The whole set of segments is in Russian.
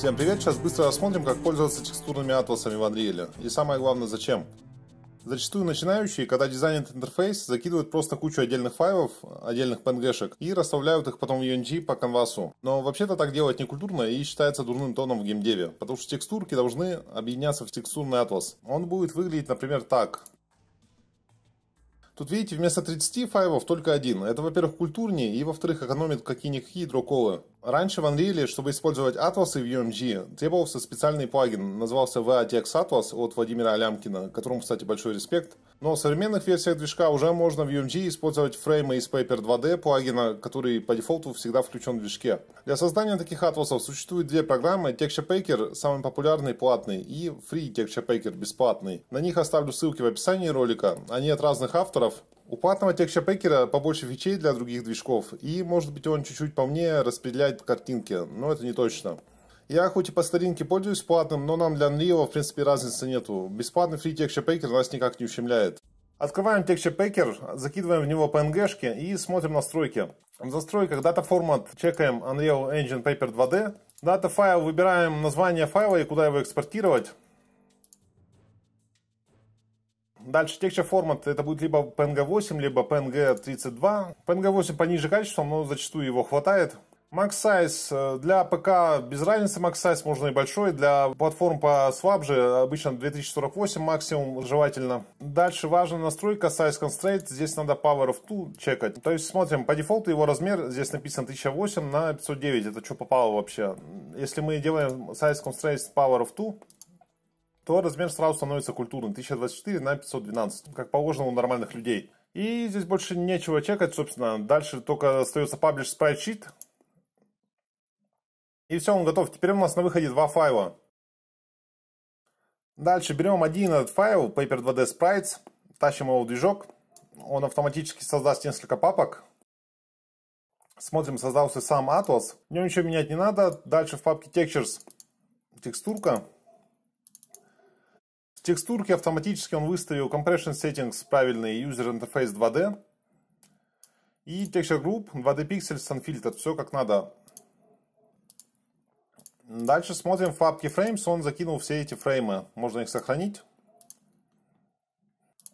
Всем привет! Сейчас быстро рассмотрим, как пользоваться текстурными атласами в Unreal. И самое главное, зачем. Зачастую начинающие, когда дизайнят интерфейс, закидывают просто кучу отдельных файлов, отдельных PNG-шек и расставляют их потом в UNG по конвасу. Но вообще-то так делать некультурно и считается дурным тоном в геймдеве, потому что текстурки должны объединяться в текстурный атлас. Он будет выглядеть, например, так. Тут видите, вместо 30 файлов только один. Это, во-первых, культурнее и, во-вторых, экономит какие-никакие дроколы. Раньше в Unreal, чтобы использовать атласы в UMG, требовался специальный плагин, назывался VATX Atlas от Владимира Алямкина, которому, кстати, большой респект. Но в современных версиях движка уже можно в UMG использовать фреймы из Paper 2D плагина, который по дефолту всегда включен в движке. Для создания таких атласов существуют две программы, Texture Paker, самый популярный, платный, и Free Texture Paker, бесплатный. На них оставлю ссылки в описании ролика, они от разных авторов, у платного текстчерпекера побольше фичей для других движков, и может быть он чуть-чуть по мне распределяет картинки, но это не точно. Я хоть и по старинке пользуюсь платным, но нам для Unreal в принципе разницы нету. Бесплатный Free Texture Packer нас никак не ущемляет. Открываем Texture Packer, закидываем в него PNG-шки и смотрим настройки. В настройках Data Format чекаем Unreal Engine Paper 2D. Data файл выбираем название файла и куда его экспортировать. Дальше текст формат это будет либо PNG 8, либо PNG 32. PNG 8 пониже качеством, но зачастую его хватает. Max Size э, для ПК без разницы Max Size, можно и большой. Для платформ по Swapge обычно 2048 максимум желательно. Дальше важна настройка Size Constraint. Здесь надо Power of 2 чекать. То есть смотрим, по дефолту его размер здесь написан 1008 на 509. Это что попало вообще? Если мы делаем Size Constraint Power of 2, то размер сразу становится культурным. 1024 на 512, как положено у нормальных людей. И здесь больше нечего чекать, собственно. Дальше только остается publish spreadsheet. И все, он готов. Теперь у нас на выходе два файла. Дальше берем один этот файл, paper 2D sprites, тащим его в движок. Он автоматически создаст несколько папок. Смотрим, создался сам atlas, В нем ничего менять не надо. Дальше в папке textures текстурка. В текстурке автоматически он выставил Compression Settings правильный, User Interface 2D. И Texture Group, 2D Pixel, Sun Filter, все как надо. Дальше смотрим в папке Frames, он закинул все эти фреймы. Можно их сохранить.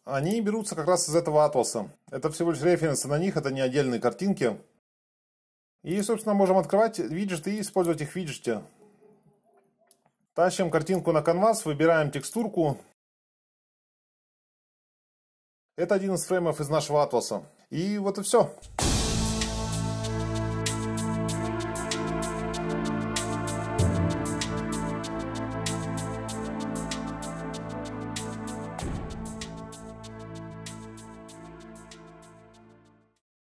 Они берутся как раз из этого атласа. Это всего лишь референсы на них, это не отдельные картинки. И, собственно, можем открывать виджеты и использовать их в виджете. Тащим картинку на канвас, выбираем текстурку. Это один из фреймов из нашего атласа. И вот и все.